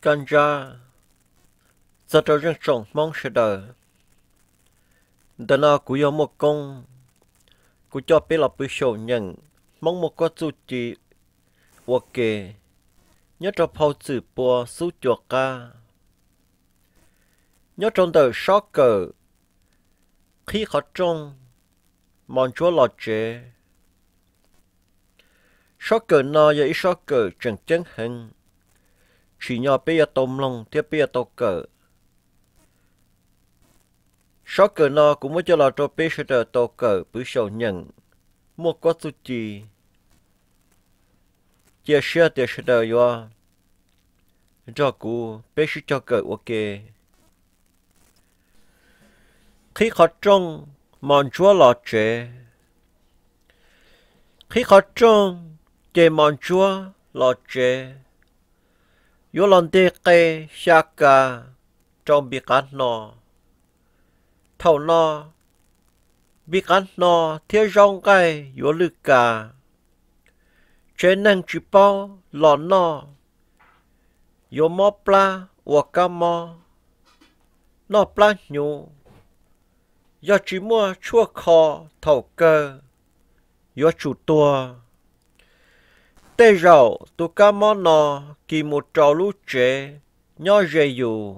Cần ra Giờ trò riêng trọng mong sẽ đợi Đã là cú yếu một công Cú cho biết là bữa sầu nhận Mong một có dù chỉ Ok Nhớ cho phao chữ bùa sú chuột ca Nhớ trong đời sót cờ Khi khó trông mong chúa lọt chế số cờ no giờ ít số cờ chân chẳng hình chỉ nhỏ bây giờ tôm lông tiếp bây giờ tôm cờ số cờ no cũng mới cho lo cho bây giờ tôm cờ bữa sầu nhận mua có tu chi chia sẻ tiền sẻ đời yo cho cô bây giờ cho cờ ok khi khó trông mòn chúa lọt chế khi khó trông chế mòn chúa lo chế. Yo lon tê kê xa ca trong bị cán no, Thầu no, bị cán no thiếu rong cây yo lư ca. Chế năng chỉ bao lo no, Yo mò pla ua ca mò. Nọ pla nhu. Yo chỉ mua chua kho thầu cơ. Yo chủ tua tê rầu tu ca mò nò kỳ một trò lũ trẻ nho dề dù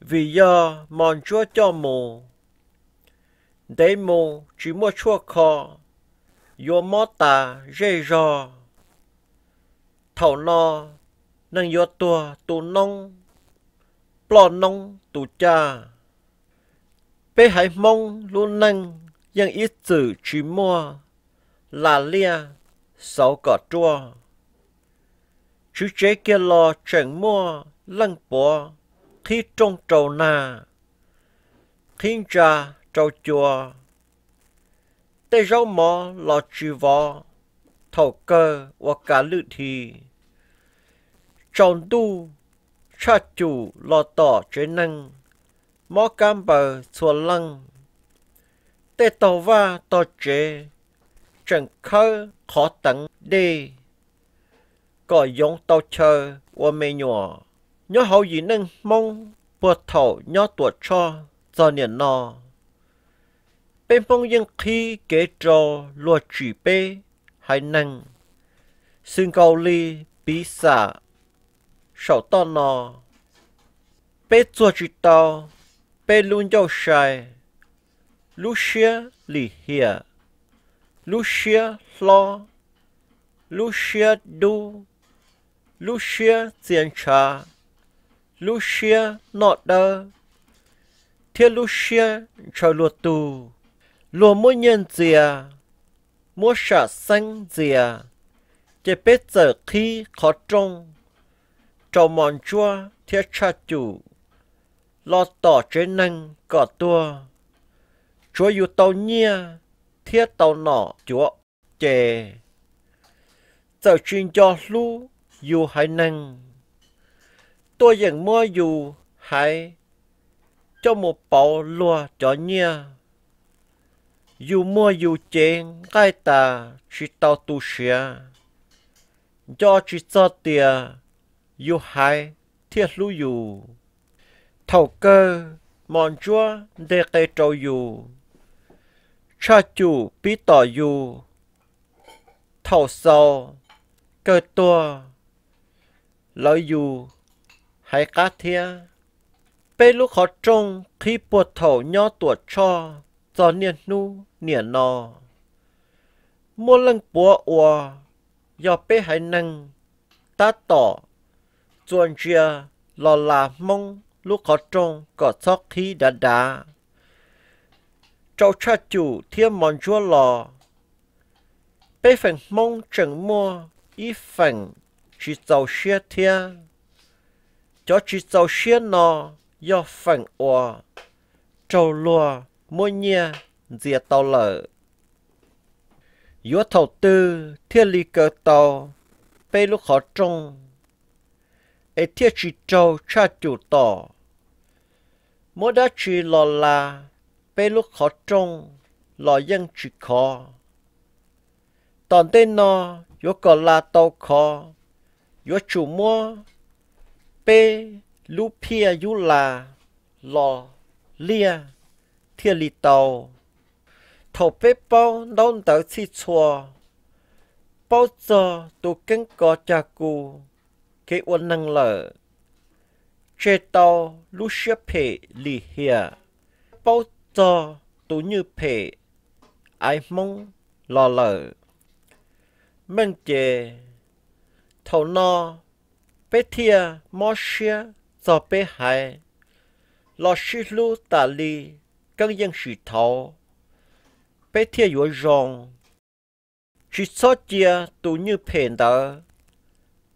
vì do mòn chúa cho mù để mù chỉ mua chúa khó yo mò tà dê rò thảo no nâng yo tua tu nông plò nông tu cha bê hải mông luôn nâng yang ít tử chỉ mua là lia sau cỏ chua. Chú chế kia lo chẳng mua, lăng bó, thi trong trầu na Thiên cha trầu chùa. Tê rau mò lo chì vò, thầu cơ và cả lự thi Tròn tu, cha chủ lo tỏ chế năng, mó cam bờ xua lăng. Tê tàu va tỏ chế, trần khơ khó tận đi. Có giống tàu chờ và mê nhỏ. Nhớ hậu gì nâng mong bùa thầu nhớ tùa cho do niệm nọ. Bên phong dân khi kế trò lùa chỉ bê hay nâng Xương cầu ly bí xả. Sầu to nọ. Bê chua chỉ tàu. Bê luôn dâu xài. Lúc xưa lì hiệp. Lucia Lo, Lucia Du, Lucia Tiền cha, Lucia Nọt Đơ, Thiên Lucia Trời Lùa Tù, Lùa Mua Nhân Dìa, Mua Sả Xanh Dìa, Chế Bết Giờ Khi Khó Trông, Trầu Mòn Chua Thiết Cha Chủ, Lo Tỏ Chế Năng Cỏ Tua, Chúa Yêu Tàu Nhia, thiết tàu nọ chúa chè giờ chuyên cho lu dù hãy năng tôi dành mơ dù hãy cho một bầu lúa cho nha dù mơ dù chén cái ta chỉ tàu tu sửa cho chỉ cho tia dù hãy thiết lu dù thầu cơ mòn chúa để cây trâu dù ชาจูปีต่ออยู่เท่าเศร้าเกิดตัวแล้อยู่หฮกาเทียเป็นลูกขอจงขี้ปวดเท่าย่อตัวช่อจอเนียนนูเนียนนอ มวลังปัวอัวยอเป้ห้นังตาต่อจวนเจียลอลามงลูกขอจงกอดซอกขี้ดาดา trâu cha chủ thiên mòn chúa lò. Bê phần mông chẳng mua, y phần chỉ dầu xia thiên. Cho chỉ dầu xia nò, do phần òa, trâu lùa, mua nhia, dìa tàu lở. Yếu thầu tư, thiên lý cờ tàu, bê lúc khó trông. Ê e chỉ trâu cha chủ tỏ. Mỗi đã chỉ lò là, bê lúc khó trông, lò dân chỉ khó. Tòn tên nó, yếu có là tàu khó, yếu chủ mua, bê lũ pia yếu là, lò, lia, thiên lì tàu. Thổ bê bao nông tàu xì chua, bao giờ tù kinh có cha cụ, kế uốn năng lở. Chê tàu lũ xếp hệ lì hìa, bao cho tú như phê ai mong lò lở mình chê thầu no bê thia mò xia cho bê hai lò xí lu tà li cân dân sĩ thầu bê thia yếu rong chỉ số chia tú như phê đó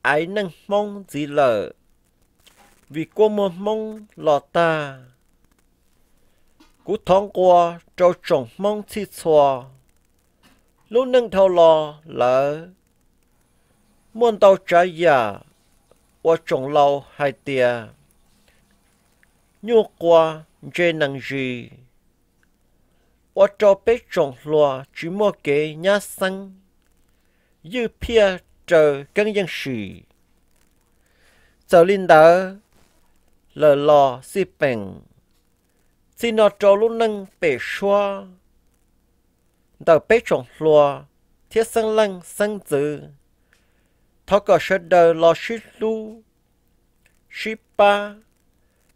ai nâng mong gì lở vì cô mơ mong lò ta cú thong qua trâu trồng mong chi xòa lúc nâng thâu lò lỡ muôn tàu trái giả qua trồng lâu hai tia nhu qua dê năng gì qua trâu bế trồng lò chỉ mua kế nhá xăng dư pia chờ cân dân sĩ giờ linh đỡ lờ lò xì bèng xin nó trâu lúc nâng bể xua tờ bế trọng lùa thiết sân lăng sân dự thó cờ sơ đờ lo xí lu xí ba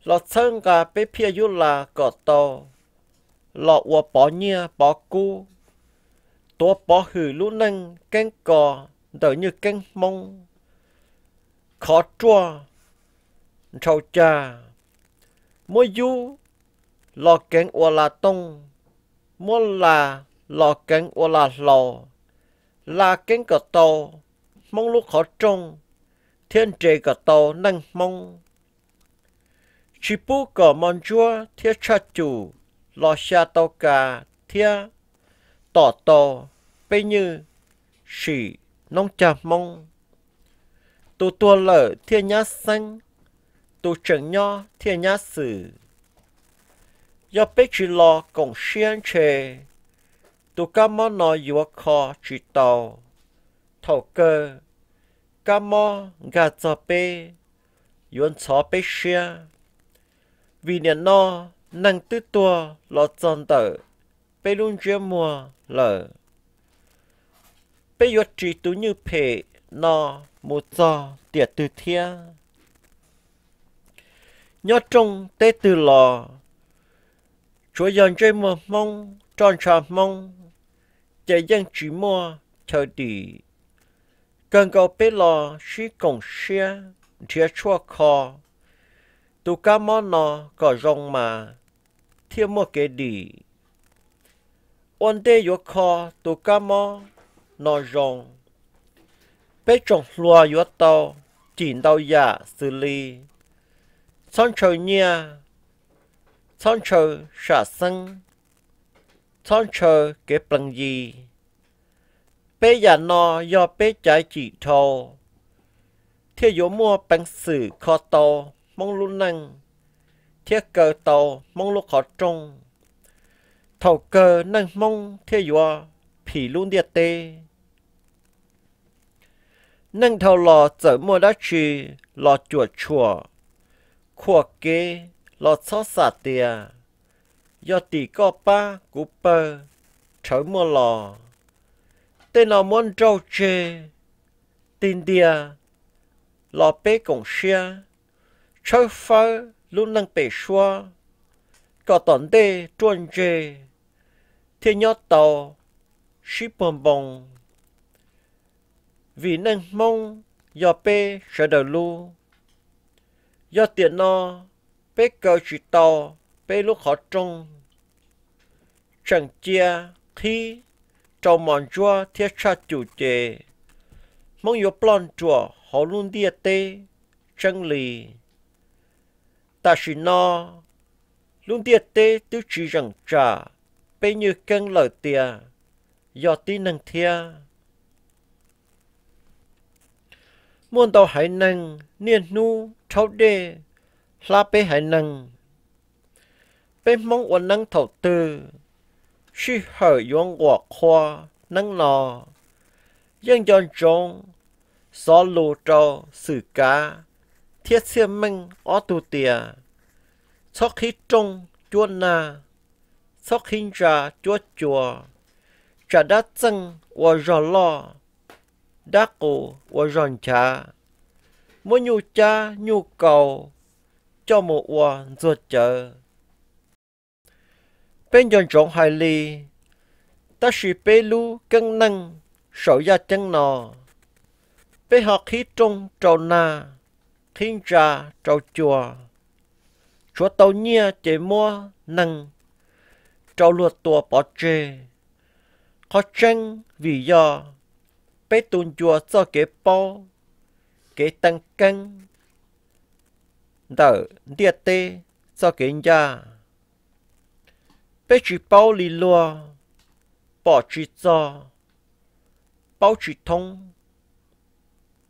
lo sân gà bế phía dụ là cỏ tàu lọ ua bỏ nhia bỏ cu tua bỏ hử lũ nâng canh cò đỡ như canh mông khó trua, trâu trà mua du lò kén ua là tông mua là lò kén ua là lò la kén cờ tàu mong lúc khó trông thiên trề cờ tàu năng mong chỉ bù cờ mòn chúa thiết cha chủ lò xa tàu cả thiết tỏ tò, bây như chỉ nông trà mong tu tua lở thiên nhá xanh tu trưởng nho thiên nhá sử 要被去了贡献去，都干嘛呢？有可知道，头哥，干嘛个这被原草被写，为了呢能得多了真的，被弄折磨了，被越知都牛皮呢，莫做点对天，要中得得了。chúa dân chơi mơ mông tròn trà mông chạy dân chỉ mua thờ đi cần cầu bế lò sĩ cổng xe thịa chua kho tụ cá mò nó có rong mà thiên mua kế đi ôn tê yếu kho tụ cá mò nó rong bế trồng lùa yếu tàu chỉ tàu giả xử lý sáng trời nha ช่องชอชาซังช่องชอเก็บปลังยีเปย์ยานอยอเปย์ใจจีโตเทียโยมัวเป็นสื่อคอโตมองลุ่นนังเทียเกอโตมองลุขอจงเท่าเกอนั่งมองเทียโยผีลุ่นเดียเต นั่งเท่ารอเจอมัวดัชชีรอจวดชัวขวักเก lo xó xả tìa. Do tì có ba cú bơ, trở mùa lò. Tên là môn trâu chê, tin tìa, lò bê cổng xia, chơi phơ luôn năng bể xua. Có tổn đê truân chê, thiên nhó tàu, xí bồng bồng. Vì năng mong, do bê sở đờ lu. Do tiện no, bê cơ chỉ to bê lúc khó trông chẳng chia thi trâu mòn chua thiết cha chủ chế mong yếu plon chua họ luôn đi à tê chân lì ta chỉ no luôn đi à tê tứ chỉ rằng trà bê như cân lợi tia do tí năng thia muốn tàu hải năng niên nu thấu đê la bê hải năng. Bê mong ổn năng thầu tư, sư hở yong quả khoa năng nò, dân dân trông, gió lù trâu sử cá, thiết xe minh ó tù tìa, cho khí trông chua na, cho khí ra chua chua, trả đá chân và rõ lo, đá cổ và ròn trà, mỗi nhu cha nhu cầu cho một hoa rồi chờ. Bên dòng trọng hải lì, ta sĩ bê lu cân năng, sổ gia chân nò. Bê họ khí trung trầu na, thiên trà trầu chùa. Chúa tàu nhia chế mua năng, trầu luật tùa bỏ chê. Khó tranh vì do, bê tùn chùa do kế bao, kế tăng căng đỡ địa tê cho kiến gia bé chỉ bao lì lúa bỏ chỉ cho bao chỉ thông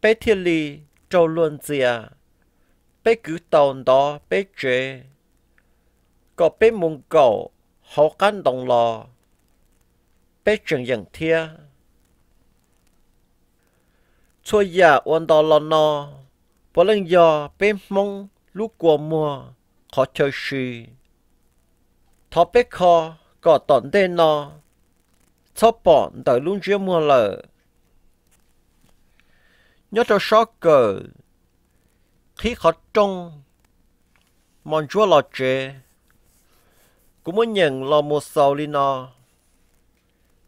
bé thiên lì trâu luôn dìa bé cứ tàu đó bé chế có bé mông cầu hậu căn đồng lò bé trường dần thia chua già ôn đó lò nò bỏ lên giò mông lúc qua mùa khó chơi sư. Thọ bế khó có tổn tên nó, cho bọn tới luôn chưa mùa lờ. Nhớ cho sọ cờ, khi khó trông, mòn chúa lo chế, cũng muốn nhận lo một sầu đi nó.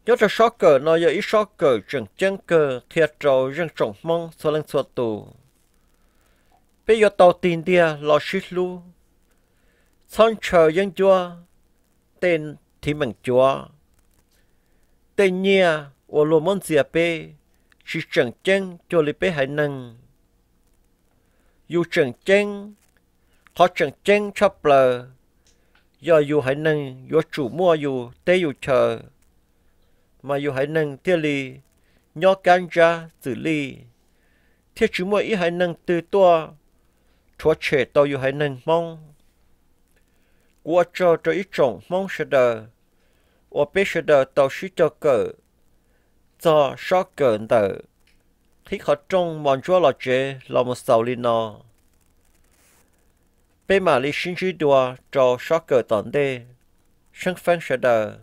Nhớ cho sọ cờ nó giờ ít sọ cờ chẳng chân cờ thiệt rồi rừng trọng mong xô lên xô tù bây giờ tàu tiền địa lo xích lu sang chờ dân chúa tên thì mình chúa tên nhà ô lô môn dìa bê chỉ chẳng chân cho lý bê hải năng dù chẳng chân khó chẳng chân cho bờ giờ dù hải năng do chủ mua dù tê dù chờ mà dù hải năng tiêu lì nhỏ gan ra xử lý thiết chú mua ý hải năng từ tua chúa trẻ tôi yêu hãy nên mong qua cho cho ít trọng mong sẽ đờ ở bên sẽ đờ tàu sĩ cho cờ cho sọ cờ đờ khi họ trong mòn chúa là chế là một sầu linh nó bên mà lý sinh chỉ đùa cho sọ cờ tận đê sân phân sẽ đờ